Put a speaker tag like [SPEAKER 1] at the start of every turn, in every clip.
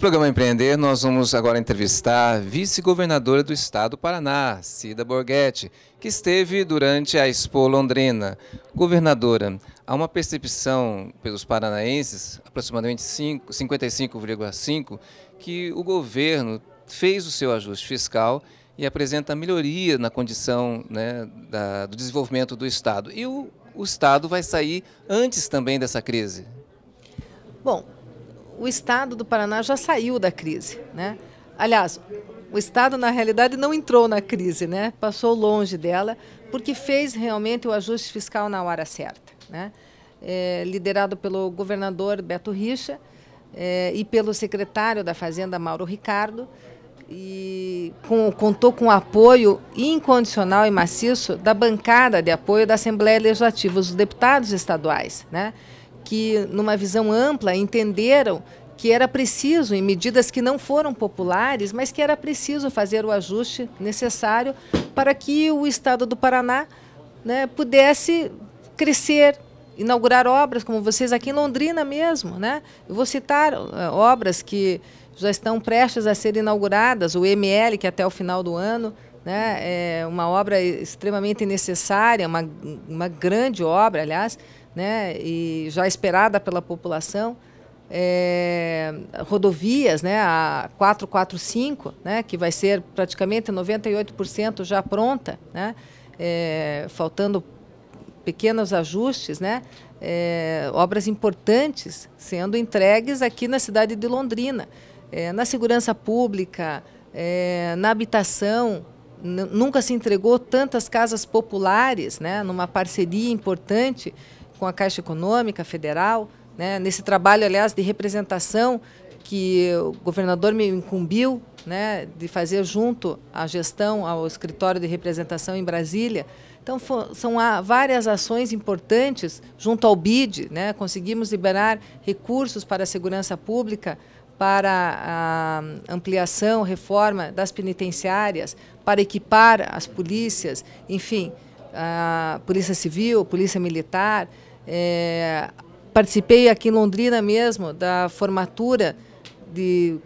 [SPEAKER 1] programa Empreender, nós vamos agora entrevistar a vice-governadora do estado do Paraná, Cida Borghetti, que esteve durante a Expo Londrina. Governadora, há uma percepção pelos paranaenses, aproximadamente 55,5%, que o governo fez o seu ajuste fiscal e apresenta melhoria na condição né, da, do desenvolvimento do Estado. E o, o Estado vai sair antes também dessa crise.
[SPEAKER 2] Bom, o estado do Paraná já saiu da crise, né? Aliás, o estado na realidade não entrou na crise, né? Passou longe dela, porque fez realmente o ajuste fiscal na hora certa, né? É, liderado pelo governador Beto Richa é, e pelo secretário da Fazenda Mauro Ricardo e com, contou com apoio incondicional e maciço da bancada de apoio da Assembleia Legislativa, os deputados estaduais, né? que, numa visão ampla, entenderam que era preciso, em medidas que não foram populares, mas que era preciso fazer o ajuste necessário para que o Estado do Paraná né, pudesse crescer, inaugurar obras, como vocês aqui em Londrina mesmo. Né? Eu vou citar eh, obras que já estão prestes a ser inauguradas, o ML, que é até o final do ano, né, é uma obra extremamente necessária, uma, uma grande obra, aliás, né, e já esperada pela população, é, rodovias, né, a 445, né, que vai ser praticamente 98% já pronta, né, é, faltando pequenos ajustes, né, é, obras importantes sendo entregues aqui na cidade de Londrina, é, na segurança pública, é, na habitação, nunca se entregou tantas casas populares, né, numa parceria importante com a Caixa Econômica Federal, né, nesse trabalho, aliás, de representação que o governador me incumbiu né, de fazer junto à gestão, ao escritório de representação em Brasília. Então, são várias ações importantes junto ao BID. Né, conseguimos liberar recursos para a segurança pública, para a ampliação, reforma das penitenciárias, para equipar as polícias, enfim, a Polícia Civil, Polícia Militar. É, participei aqui em Londrina mesmo da formatura de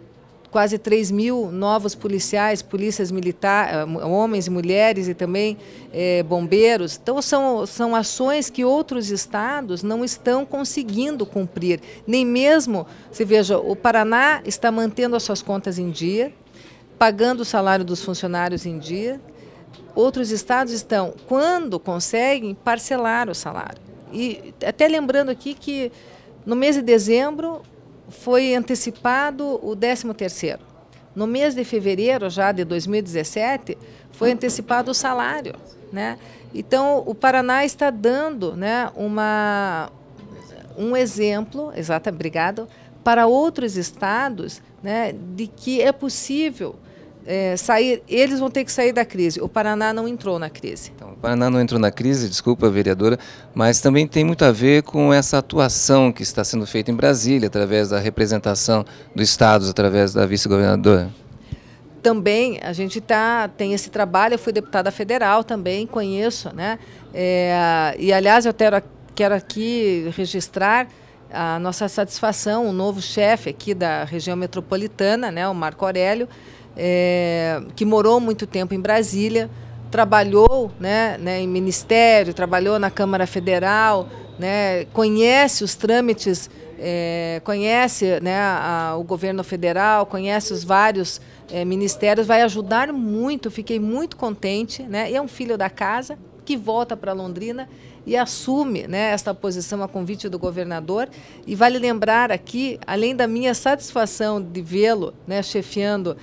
[SPEAKER 2] quase 3 mil novos policiais, polícias militares, eh, homens e mulheres e também é, bombeiros. Então, são, são ações que outros estados não estão conseguindo cumprir. Nem mesmo, você veja, o Paraná está mantendo as suas contas em dia, pagando o salário dos funcionários em dia. Outros estados estão, quando conseguem, parcelar o salário. E até lembrando aqui que no mês de dezembro foi antecipado o 13º. No mês de fevereiro já de 2017 foi antecipado o salário, né? Então o Paraná está dando, né, uma um exemplo, exato, obrigado, para outros estados, né, de que é possível é, sair, eles vão ter que sair da crise. O Paraná não entrou na crise. Então,
[SPEAKER 1] o Paraná não entrou na crise, desculpa, vereadora, mas também tem muito a ver com essa atuação que está sendo feita em Brasília, através da representação dos estados, através da vice-governadora.
[SPEAKER 2] Também a gente tá, tem esse trabalho, eu fui deputada federal também, conheço, né? É, e aliás, eu quero, quero aqui registrar a nossa satisfação, o novo chefe aqui da região metropolitana, né, o Marco Aurélio, é, que morou muito tempo em Brasília, trabalhou né, né, em ministério, trabalhou na Câmara Federal, né, conhece os trâmites, é, conhece né, a, o governo federal, conhece os vários é, ministérios, vai ajudar muito, fiquei muito contente, né, e é um filho da casa, que volta para Londrina e assume né, esta posição a convite do governador. E vale lembrar aqui, além da minha satisfação de vê-lo né, chefiando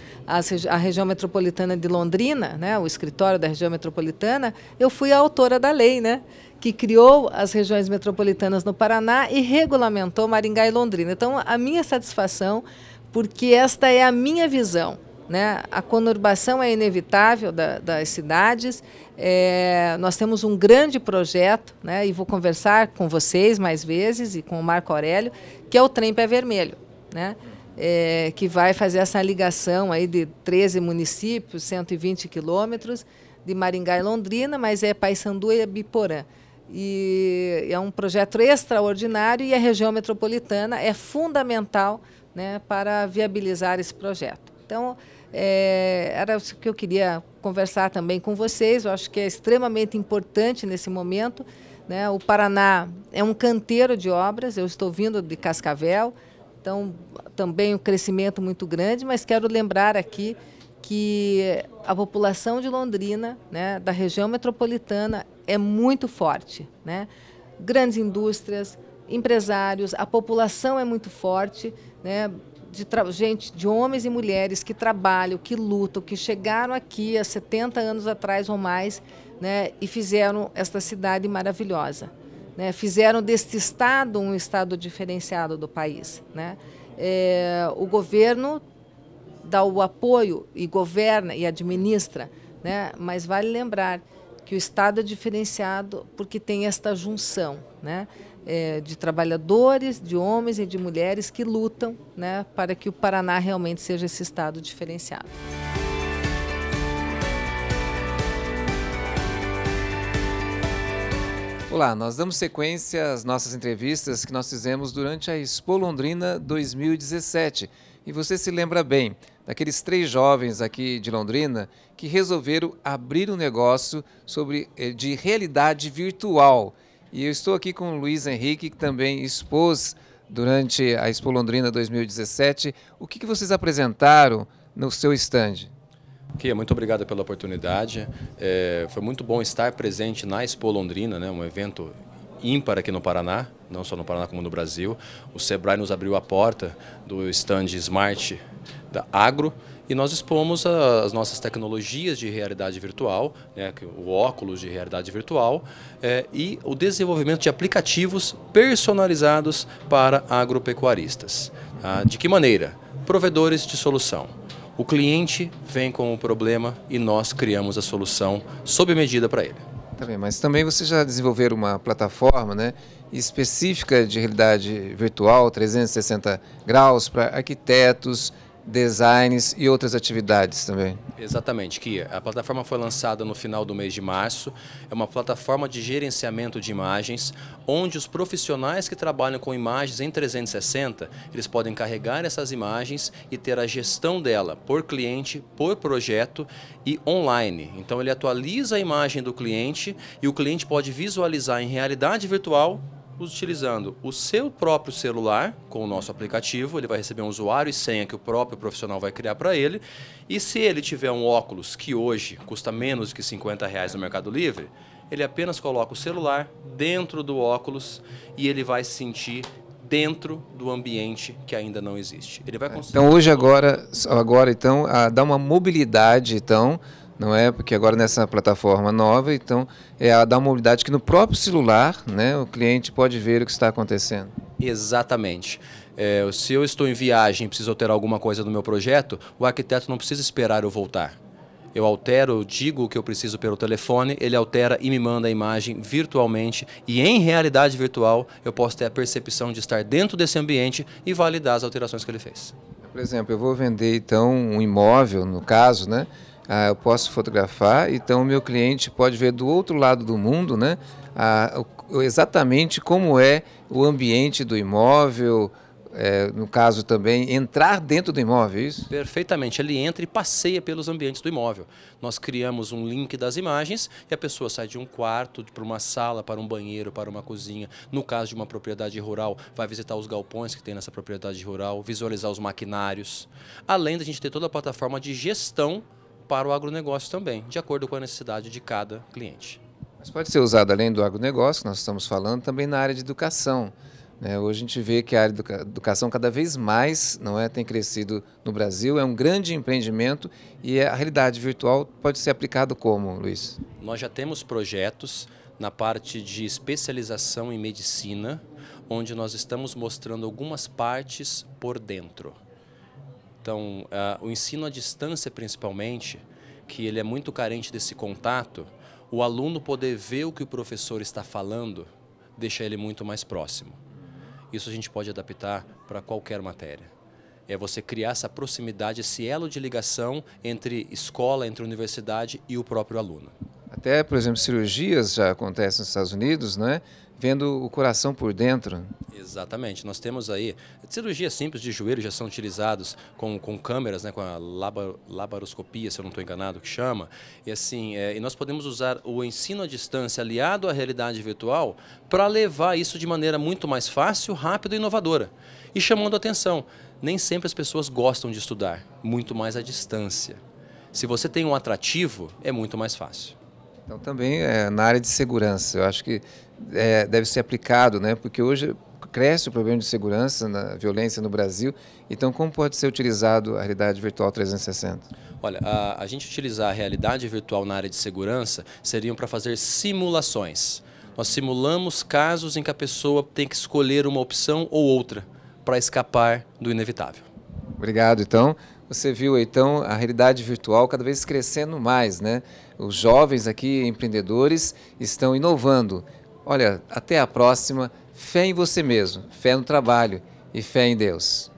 [SPEAKER 2] a região metropolitana de Londrina, né, o escritório da região metropolitana, eu fui a autora da lei, né? que criou as regiões metropolitanas no Paraná e regulamentou Maringá e Londrina. Então, a minha satisfação, porque esta é a minha visão né? A conurbação é inevitável da, das cidades. É, nós temos um grande projeto, né? e vou conversar com vocês mais vezes e com o Marco Aurélio, que é o Trem Pé Vermelho, né? É, que vai fazer essa ligação aí de 13 municípios, 120 quilômetros, de Maringá e Londrina, mas é Paysandu e Biporã. E é um projeto extraordinário e a região metropolitana é fundamental né, para viabilizar esse projeto. Então, é, era o que eu queria conversar também com vocês. Eu acho que é extremamente importante nesse momento. Né? O Paraná é um canteiro de obras. Eu estou vindo de Cascavel, então também um crescimento muito grande. Mas quero lembrar aqui que a população de Londrina, né, da região metropolitana, é muito forte. Né? Grandes indústrias, empresários, a população é muito forte. Né? de gente, de homens e mulheres que trabalham, que lutam, que chegaram aqui há 70 anos atrás ou mais, né, e fizeram esta cidade maravilhosa, né, fizeram deste estado um estado diferenciado do país, né. É, o governo dá o apoio e governa e administra, né, mas vale lembrar que o estado é diferenciado porque tem esta junção, né é, de trabalhadores, de homens e de mulheres que lutam né, para que o Paraná realmente seja esse estado diferenciado.
[SPEAKER 1] Olá, nós damos sequência às nossas entrevistas que nós fizemos durante a Expo Londrina 2017. E você se lembra bem daqueles três jovens aqui de Londrina que resolveram abrir um negócio sobre, eh, de realidade virtual. E eu estou aqui com o Luiz Henrique, que também expôs durante a Expo Londrina 2017. O que, que vocês apresentaram no seu estande? Kia, muito obrigado pela oportunidade. É, foi muito bom estar presente na Expo Londrina, né,
[SPEAKER 3] um evento ímpar aqui no Paraná, não só no Paraná como no Brasil. O Sebrae nos abriu a porta do stand Smart da agro, e nós expomos as nossas tecnologias de realidade virtual, né, o óculos de realidade virtual, é, e o desenvolvimento de aplicativos personalizados para agropecuaristas. Ah, de que maneira? Provedores de solução. O cliente vem com o problema e nós criamos a solução sob
[SPEAKER 1] medida para ele. Tá bem, mas também você já desenvolveu uma plataforma né, específica de realidade virtual, 360 graus, para arquitetos, designs e outras atividades também.
[SPEAKER 3] Exatamente, Kia. A plataforma foi lançada no final do mês de março. É uma plataforma de gerenciamento de imagens, onde os profissionais que trabalham com imagens em 360, eles podem carregar essas imagens e ter a gestão dela por cliente, por projeto e online. Então ele atualiza a imagem do cliente e o cliente pode visualizar em realidade virtual utilizando o seu próprio celular com o nosso aplicativo, ele vai receber um usuário e senha que o próprio profissional vai criar para ele. E se ele tiver um óculos que hoje custa menos que 50 reais no Mercado Livre, ele apenas coloca o celular dentro do óculos e ele vai se sentir dentro do ambiente que ainda não existe. Ele vai é. Então hoje agora,
[SPEAKER 1] agora então, ah, dá uma mobilidade então não é? Porque agora nessa plataforma nova, então é a da mobilidade que no próprio celular, né, o cliente pode ver o que está acontecendo.
[SPEAKER 3] Exatamente. É, se eu estou em viagem e preciso alterar alguma coisa no meu projeto, o arquiteto não precisa esperar eu voltar. Eu altero, eu digo o que eu preciso pelo telefone, ele altera e me manda a imagem virtualmente. E em realidade virtual, eu posso ter a percepção de estar dentro desse ambiente e validar as alterações que ele fez.
[SPEAKER 1] Por exemplo, eu vou vender então um imóvel, no caso, né? Ah, eu posso fotografar, então o meu cliente pode ver do outro lado do mundo, né? Ah, exatamente como é o ambiente do imóvel, é, no caso também, entrar dentro do imóvel, é isso?
[SPEAKER 3] Perfeitamente. Ele entra e passeia pelos ambientes do imóvel. Nós criamos um link das imagens e a pessoa sai de um quarto para uma sala, para um banheiro, para uma cozinha. No caso de uma propriedade rural, vai visitar os galpões que tem nessa propriedade rural, visualizar os maquinários. Além da gente ter toda a plataforma de gestão para o agronegócio também, de acordo com a necessidade de cada cliente.
[SPEAKER 1] Mas pode ser usado além do agronegócio, que nós estamos falando, também na área de educação. Né? Hoje a gente vê que a área de educação cada vez mais não é, tem crescido no Brasil, é um grande empreendimento e é, a realidade virtual pode ser aplicada como, Luiz?
[SPEAKER 3] Nós já temos projetos na parte de especialização em medicina, onde nós estamos mostrando algumas partes por dentro. Então, uh, o ensino à distância, principalmente, que ele é muito carente desse contato, o aluno poder ver o que o professor está falando deixa ele muito mais próximo. Isso a gente pode adaptar para qualquer matéria. É você criar essa proximidade, esse elo de ligação entre escola, entre universidade e o próprio aluno.
[SPEAKER 1] Até, por exemplo, cirurgias já acontecem nos Estados Unidos, né? vendo o coração por dentro.
[SPEAKER 3] Exatamente. Nós temos aí cirurgias simples de joelho já são utilizados com, com câmeras, né, com a labar, labaroscopia se eu não estou enganado, que chama. E assim, é, e nós podemos usar o ensino à distância aliado à realidade virtual para levar isso de maneira muito mais fácil, rápida e inovadora. E chamando atenção, nem sempre as pessoas gostam de estudar, muito mais à distância. Se você tem um atrativo, é muito mais fácil.
[SPEAKER 1] Então também é, na área de segurança, eu acho que é, deve ser aplicado, né? Porque hoje cresce o problema de segurança, na violência no Brasil. Então, como pode ser utilizado a realidade virtual 360?
[SPEAKER 3] Olha, a, a gente utilizar a realidade virtual na área de segurança seriam para fazer simulações. Nós simulamos casos em que a pessoa tem que escolher uma opção ou outra para escapar
[SPEAKER 1] do inevitável. Obrigado, então. Você viu, então, a realidade virtual cada vez crescendo mais, né? Os jovens aqui, empreendedores, estão inovando Olha, até a próxima. Fé em você mesmo, fé no trabalho e fé em Deus.